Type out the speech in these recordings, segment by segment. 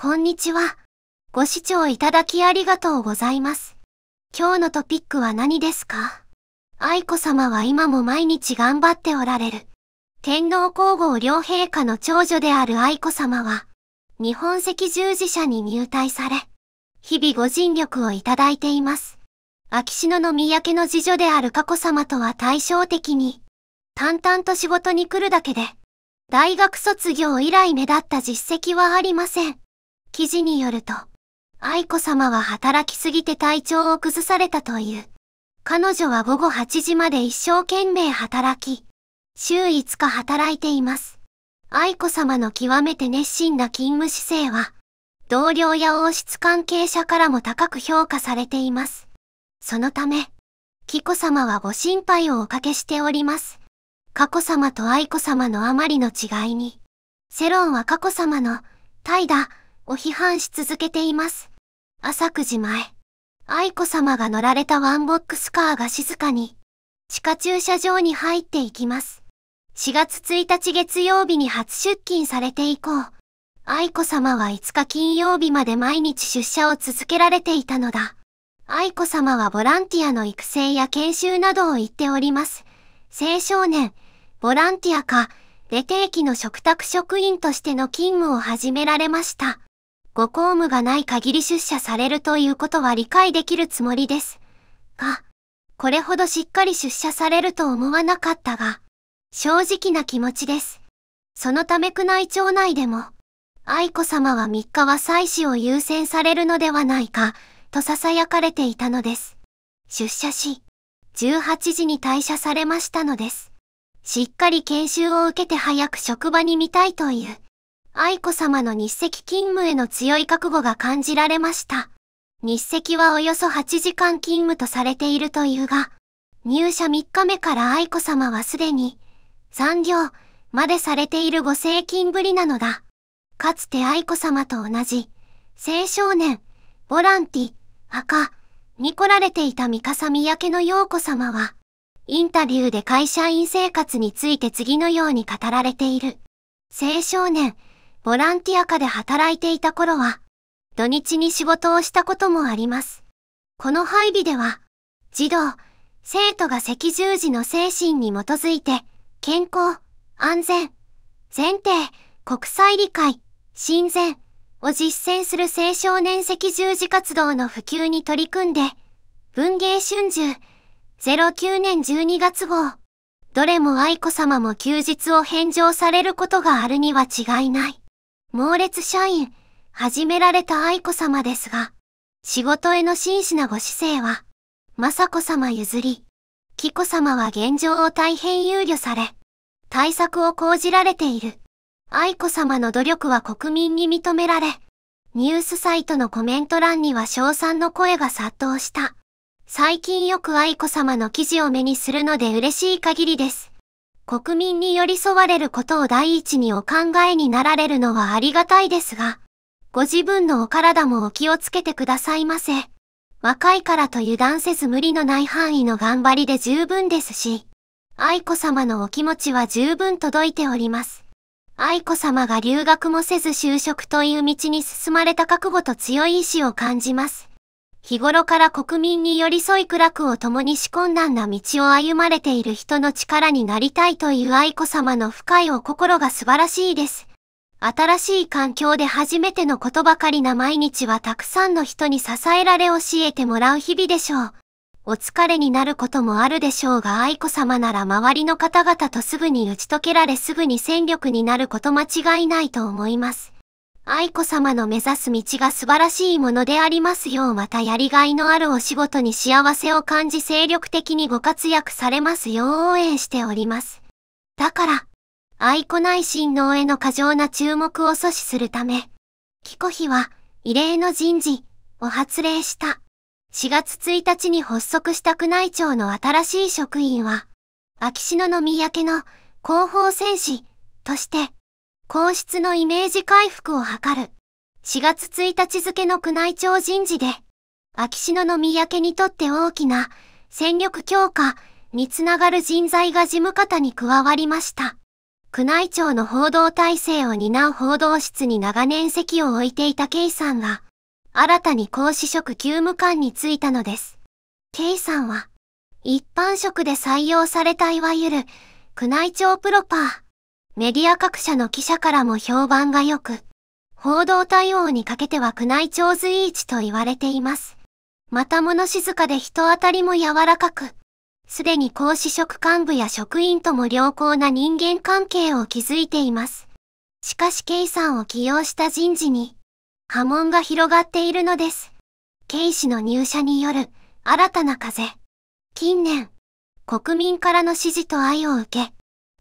こんにちは。ご視聴いただきありがとうございます。今日のトピックは何ですか愛子様は今も毎日頑張っておられる。天皇皇后両陛下の長女である愛子様は、日本赤十字社に入隊され、日々ご尽力をいただいています。秋篠宮家の次女である佳子様とは対照的に、淡々と仕事に来るだけで、大学卒業以来目立った実績はありません。記事によると、愛子さまは働きすぎて体調を崩されたという。彼女は午後8時まで一生懸命働き、週5日働いています。愛子さまの極めて熱心な勤務姿勢は、同僚や王室関係者からも高く評価されています。そのため、紀子さまはご心配をおかけしております。佳子さまと愛子さまのあまりの違いに、世論は佳子さまの、怠惰、お批判し続けています。朝9時前、愛子様が乗られたワンボックスカーが静かに、地下駐車場に入っていきます。4月1日月曜日に初出勤されて以降、愛子様は5日金曜日まで毎日出社を続けられていたのだ。愛子様はボランティアの育成や研修などを言っております。青少年、ボランティアか、レーキの嘱託職員としての勤務を始められました。ご公務がない限り出社されるということは理解できるつもりです。が、これほどしっかり出社されると思わなかったが、正直な気持ちです。そのため宮内庁内でも、愛子様は3日は祭祀を優先されるのではないか、と囁かれていたのです。出社し、18時に退社されましたのです。しっかり研修を受けて早く職場に見たいという。愛子様の日赤勤務への強い覚悟が感じられました。日赤はおよそ8時間勤務とされているというが、入社3日目から愛子様はすでに、残業までされているご成勤ぶりなのだ。かつて愛子様と同じ、青少年、ボランティ、赤、に来られていた三笠三宅の洋子様は、インタビューで会社員生活について次のように語られている。青少年、ボランティア課で働いていた頃は、土日に仕事をしたこともあります。この配備では、児童、生徒が赤十字の精神に基づいて、健康、安全、前提、国際理解、親善を実践する青少年赤十字活動の普及に取り組んで、文芸春秋、09年12月号、どれも愛子さまも休日を返上されることがあるには違いない。猛烈社員、始められた愛子様ですが、仕事への真摯なご姿勢は、雅子様譲り、紀子様は現状を大変憂慮され、対策を講じられている。愛子様の努力は国民に認められ、ニュースサイトのコメント欄には称賛の声が殺到した。最近よく愛子様の記事を目にするので嬉しい限りです。国民に寄り添われることを第一にお考えになられるのはありがたいですが、ご自分のお体もお気をつけてくださいませ。若いからと油断せず無理のない範囲の頑張りで十分ですし、愛子様のお気持ちは十分届いております。愛子様が留学もせず就職という道に進まれた覚悟と強い意志を感じます。日頃から国民に寄り添い苦楽を共に仕込んだんだ道を歩まれている人の力になりたいという愛子様の深いお心が素晴らしいです。新しい環境で初めてのことばかりな毎日はたくさんの人に支えられ教えてもらう日々でしょう。お疲れになることもあるでしょうが愛子様なら周りの方々とすぐに打ち解けられすぐに戦力になること間違いないと思います。愛子様の目指す道が素晴らしいものでありますようまたやりがいのあるお仕事に幸せを感じ精力的にご活躍されますよう応援しております。だから、愛子内親王への過剰な注目を阻止するため、紀子妃は異例の人事を発令した。4月1日に発足した宮内庁の新しい職員は、秋篠宮家の広報戦士として、皇室のイメージ回復を図る。4月1日付の宮内庁人事で、秋篠宮家にとって大きな戦力強化につながる人材が事務方に加わりました。宮内庁の報道体制を担う報道室に長年席を置いていた K さんが、新たに公司職休務官に就いたのです。K さんは、一般職で採用されたいわゆる、宮内庁プロパー、メディア各社の記者からも評判が良く、報道対応にかけては宮内庁随一と言われています。また物静かで人当たりも柔らかく、すでに公私職幹部や職員とも良好な人間関係を築いています。しかし K さんを起用した人事に、波紋が広がっているのです。K 氏の入社による新たな風。近年、国民からの支持と愛を受け、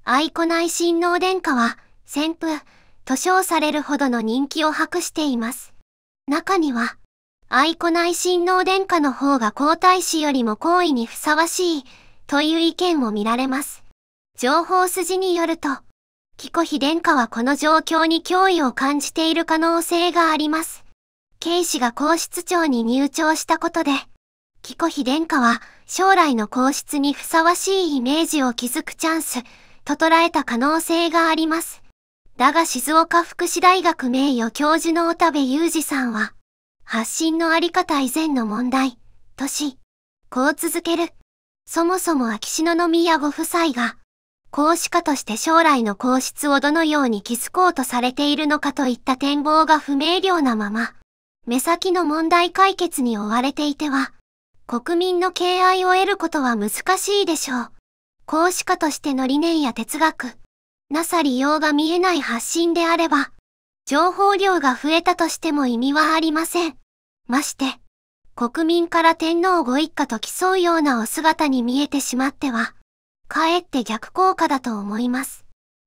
愛子内親王殿下は、旋風、と称されるほどの人気を博しています。中には、愛子内親王殿下の方が皇太子よりも皇位にふさわしい、という意見も見られます。情報筋によると、貴子妃殿下はこの状況に脅威を感じている可能性があります。イ氏が皇室長に入庁したことで、貴子妃殿下は将来の皇室にふさわしいイメージを築くチャンス、と捉えた可能性があります。だが静岡福祉大学名誉教授の小田部裕二さんは、発信のあり方以前の問題、とし、こう続ける。そもそも秋篠宮ご夫妻が、講子家として将来の皇室をどのように築こうとされているのかといった展望が不明瞭なまま、目先の問題解決に追われていては、国民の敬愛を得ることは難しいでしょう。講師家としての理念や哲学、なさ利用が見えない発信であれば、情報量が増えたとしても意味はありません。まして、国民から天皇ご一家と競うようなお姿に見えてしまっては、かえって逆効果だと思います。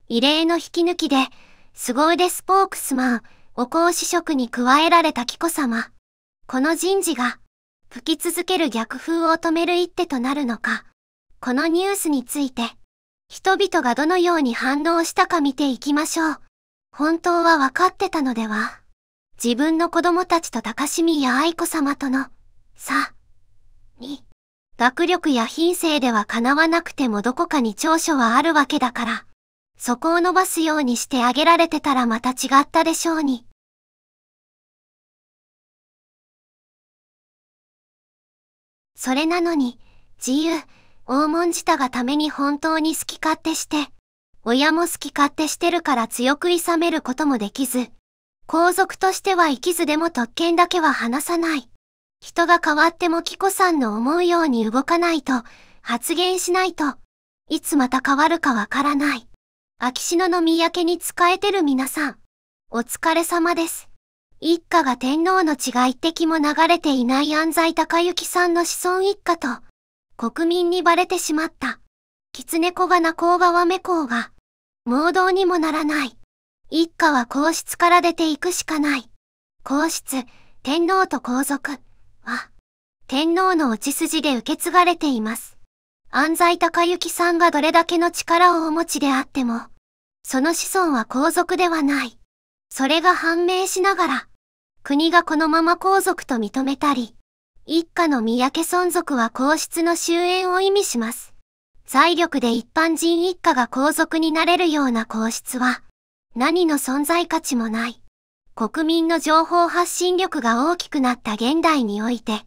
異例の引き抜きで、凄腕スポークスマン、お講師職に加えられた紀子様。この人事が、吹き続ける逆風を止める一手となるのか。このニュースについて、人々がどのように反応したか見ていきましょう。本当は分かってたのでは自分の子供たちと高島や愛子様との、さ、に、学力や品性では叶わなくてもどこかに長所はあるわけだから、そこを伸ばすようにしてあげられてたらまた違ったでしょうに。それなのに、自由、大文字たがために本当に好き勝手して、親も好き勝手してるから強くいさめることもできず、皇族としては生きずでも特権だけは話さない。人が変わっても紀子さんの思うように動かないと、発言しないと、いつまた変わるかわからない。秋篠宮家に仕えてる皆さん、お疲れ様です。一家が天皇の違い滴も流れていない安西隆之さんの子孫一家と、国民にバレてしまった。狐小がな甲がわめ甲が、盲導にもならない。一家は皇室から出ていくしかない。皇室、天皇と皇族は、天皇の落ち筋で受け継がれています。安西高之さんがどれだけの力をお持ちであっても、その子孫は皇族ではない。それが判明しながら、国がこのまま皇族と認めたり、一家の三宅存続は皇室の終焉を意味します。財力で一般人一家が皇族になれるような皇室は、何の存在価値もない。国民の情報発信力が大きくなった現代において、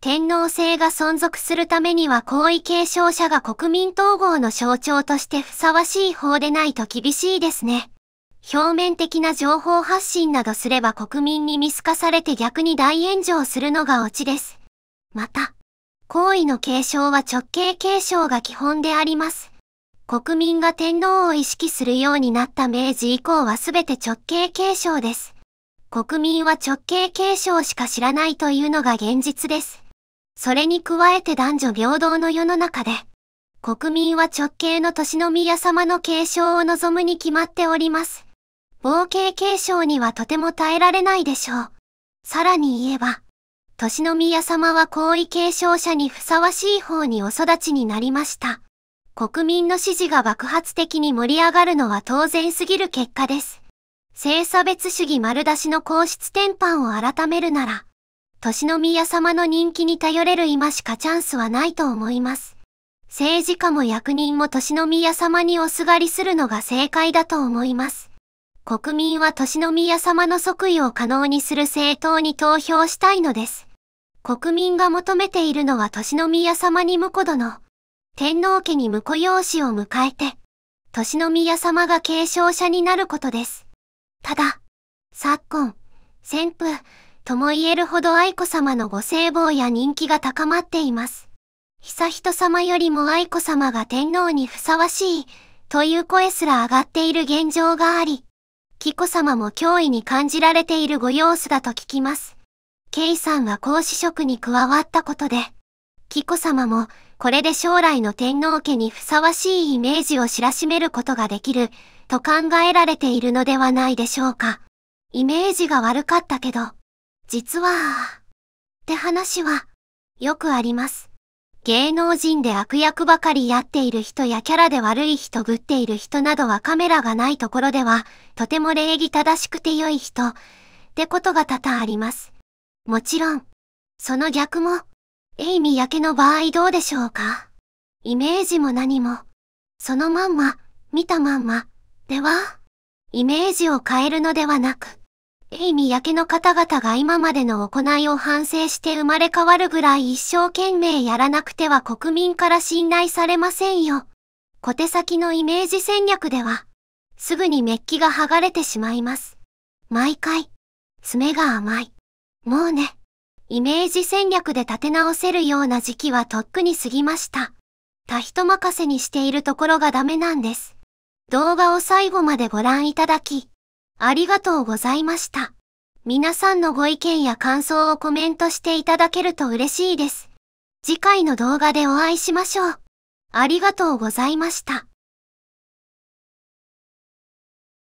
天皇制が存続するためには皇位継承者が国民統合の象徴としてふさわしい方でないと厳しいですね。表面的な情報発信などすれば国民に見透かされて逆に大炎上するのがオチです。また、皇位の継承は直系継承が基本であります。国民が天皇を意識するようになった明治以降は全て直系継承です。国民は直系継承しか知らないというのが現実です。それに加えて男女平等の世の中で、国民は直系の年の宮様の継承を望むに決まっております。冒険継承にはとても耐えられないでしょう。さらに言えば、年の宮様は皇位継承者にふさわしい方にお育ちになりました。国民の支持が爆発的に盛り上がるのは当然すぎる結果です。性差別主義丸出しの皇室転換を改めるなら、年の宮様の人気に頼れる今しかチャンスはないと思います。政治家も役人も年の宮様におすがりするのが正解だと思います。国民は年の宮様の即位を可能にする政党に投票したいのです。国民が求めているのは年宮様に婿殿、天皇家に婿養子を迎えて、年宮様が継承者になることです。ただ、昨今、旋風、とも言えるほど愛子様のご聖望や人気が高まっています。悠仁様よりも愛子様が天皇にふさわしい、という声すら上がっている現状があり、紀子様も脅威に感じられているご様子だと聞きます。ケイさんは講師職に加わったことで、紀子様もこれで将来の天皇家にふさわしいイメージを知らしめることができると考えられているのではないでしょうか。イメージが悪かったけど、実は、って話は、よくあります。芸能人で悪役ばかりやっている人やキャラで悪い人ぶっている人などはカメラがないところでは、とても礼儀正しくて良い人、ってことが多々あります。もちろん、その逆も、エイミ焼けの場合どうでしょうかイメージも何も、そのまんま、見たまんま、では、イメージを変えるのではなく、エイミ焼けの方々が今までの行いを反省して生まれ変わるぐらい一生懸命やらなくては国民から信頼されませんよ。小手先のイメージ戦略では、すぐにメッキが剥がれてしまいます。毎回、爪が甘い。もうね、イメージ戦略で立て直せるような時期はとっくに過ぎました。他人任せにしているところがダメなんです。動画を最後までご覧いただき、ありがとうございました。皆さんのご意見や感想をコメントしていただけると嬉しいです。次回の動画でお会いしましょう。ありがとうございました。